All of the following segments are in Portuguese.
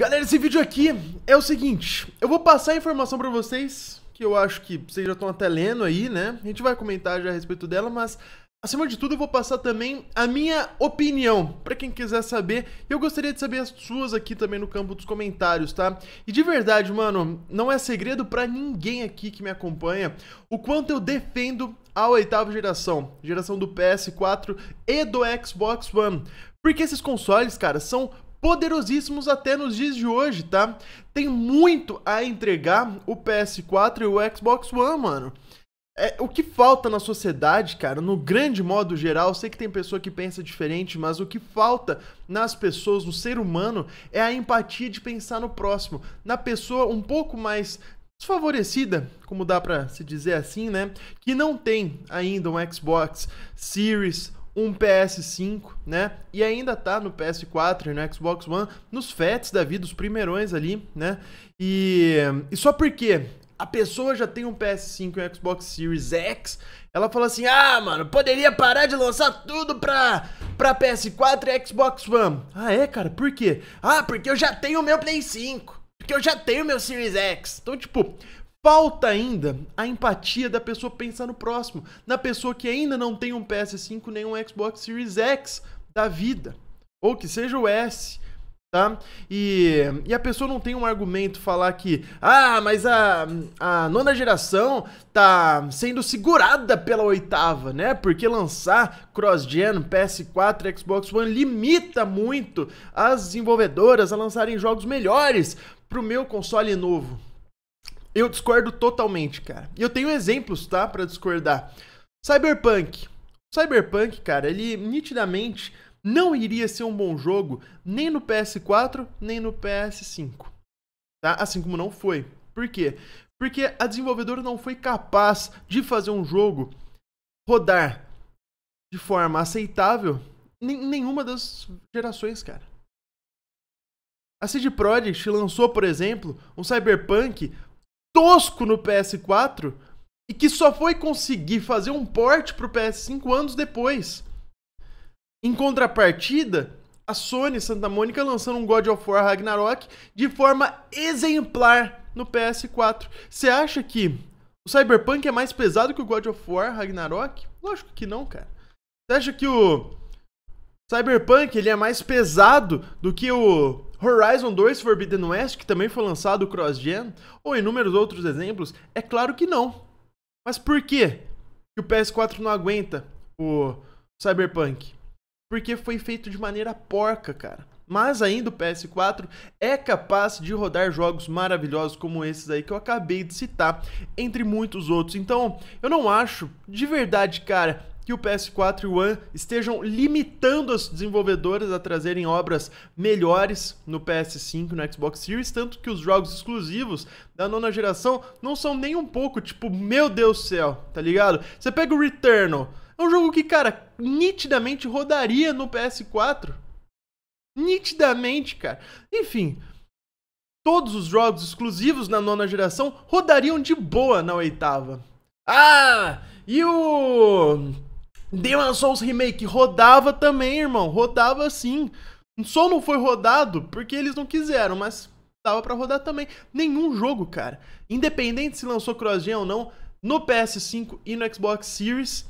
Galera, esse vídeo aqui é o seguinte, eu vou passar a informação para vocês, que eu acho que vocês já estão até lendo aí, né? A gente vai comentar já a respeito dela, mas acima de tudo eu vou passar também a minha opinião, para quem quiser saber. Eu gostaria de saber as suas aqui também no campo dos comentários, tá? E de verdade, mano, não é segredo para ninguém aqui que me acompanha o quanto eu defendo a oitava geração, geração do PS4 e do Xbox One. Porque esses consoles, cara, são poderosíssimos até nos dias de hoje, tá? Tem muito a entregar o PS4 e o Xbox One, mano. É, o que falta na sociedade, cara, no grande modo geral, sei que tem pessoa que pensa diferente, mas o que falta nas pessoas, no ser humano, é a empatia de pensar no próximo, na pessoa um pouco mais desfavorecida, como dá para se dizer assim, né, que não tem ainda um Xbox Series um PS5, né? E ainda tá no PS4 e no Xbox One, nos fets da vida, os primeirões ali, né? E, e só porque a pessoa já tem um PS5 e um Xbox Series X, ela fala assim: ah, mano, poderia parar de lançar tudo pra, pra PS4 e Xbox One. Ah, é, cara? Por quê? Ah, porque eu já tenho o meu Play 5. Porque eu já tenho o meu Series X. Então, tipo, Falta ainda a empatia da pessoa pensar no próximo, na pessoa que ainda não tem um PS5 nem um Xbox Series X da vida, ou que seja o S, tá? E, e a pessoa não tem um argumento falar que, ah, mas a, a nona geração tá sendo segurada pela oitava, né? Porque lançar cross-gen, PS4, Xbox One limita muito as desenvolvedoras a lançarem jogos melhores pro meu console novo. Eu discordo totalmente, cara. E eu tenho exemplos, tá? para discordar. Cyberpunk. Cyberpunk, cara, ele nitidamente não iria ser um bom jogo nem no PS4, nem no PS5. Tá? Assim como não foi. Por quê? Porque a desenvolvedora não foi capaz de fazer um jogo rodar de forma aceitável em nenhuma das gerações, cara. A CD Projekt lançou, por exemplo, um Cyberpunk tosco no PS4 e que só foi conseguir fazer um para pro PS5 anos depois. Em contrapartida, a Sony Santa Mônica lançando um God of War Ragnarok de forma exemplar no PS4. Você acha que o Cyberpunk é mais pesado que o God of War Ragnarok? Lógico que não, cara. Você acha que o Cyberpunk ele é mais pesado do que o Horizon 2 Forbidden West, que também foi lançado cross-gen, ou inúmeros outros exemplos? É claro que não. Mas por quê que o PS4 não aguenta o Cyberpunk? Porque foi feito de maneira porca, cara. Mas ainda o PS4 é capaz de rodar jogos maravilhosos como esses aí que eu acabei de citar, entre muitos outros. Então, eu não acho de verdade, cara, que o PS4 e o One estejam limitando as desenvolvedoras a trazerem obras melhores no PS5 e no Xbox Series, tanto que os jogos exclusivos da nona geração não são nem um pouco, tipo, meu Deus do céu, tá ligado? Você pega o Returnal, é um jogo que, cara, nitidamente rodaria no PS4. Nitidamente, cara. Enfim, todos os jogos exclusivos na nona geração rodariam de boa na oitava. Ah, e o Demon Souls Remake rodava também, irmão. Rodava sim. Só não foi rodado porque eles não quiseram, mas dava para rodar também. Nenhum jogo, cara. Independente se lançou cross-gen ou não, no PS5 e no Xbox Series,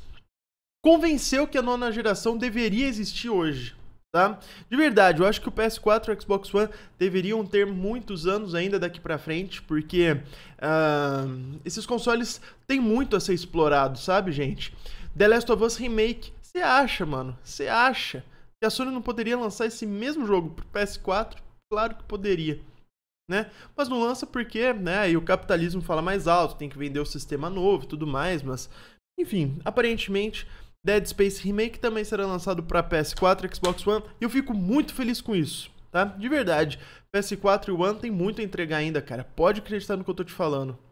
convenceu que a nona geração deveria existir hoje. Tá? De verdade, eu acho que o PS4 e o Xbox One deveriam ter muitos anos ainda daqui para frente, porque uh, esses consoles têm muito a ser explorado, sabe, gente? The Last of Us Remake. Você acha, mano? Você acha que a Sony não poderia lançar esse mesmo jogo pro PS4? Claro que poderia. Né? Mas não lança porque, né, e o capitalismo fala mais alto, tem que vender o sistema novo e tudo mais, mas enfim, aparentemente Dead Space Remake também será lançado para PS4, Xbox One, e eu fico muito feliz com isso, tá? De verdade. PS4 e One tem muito a entregar ainda, cara. Pode acreditar no que eu tô te falando.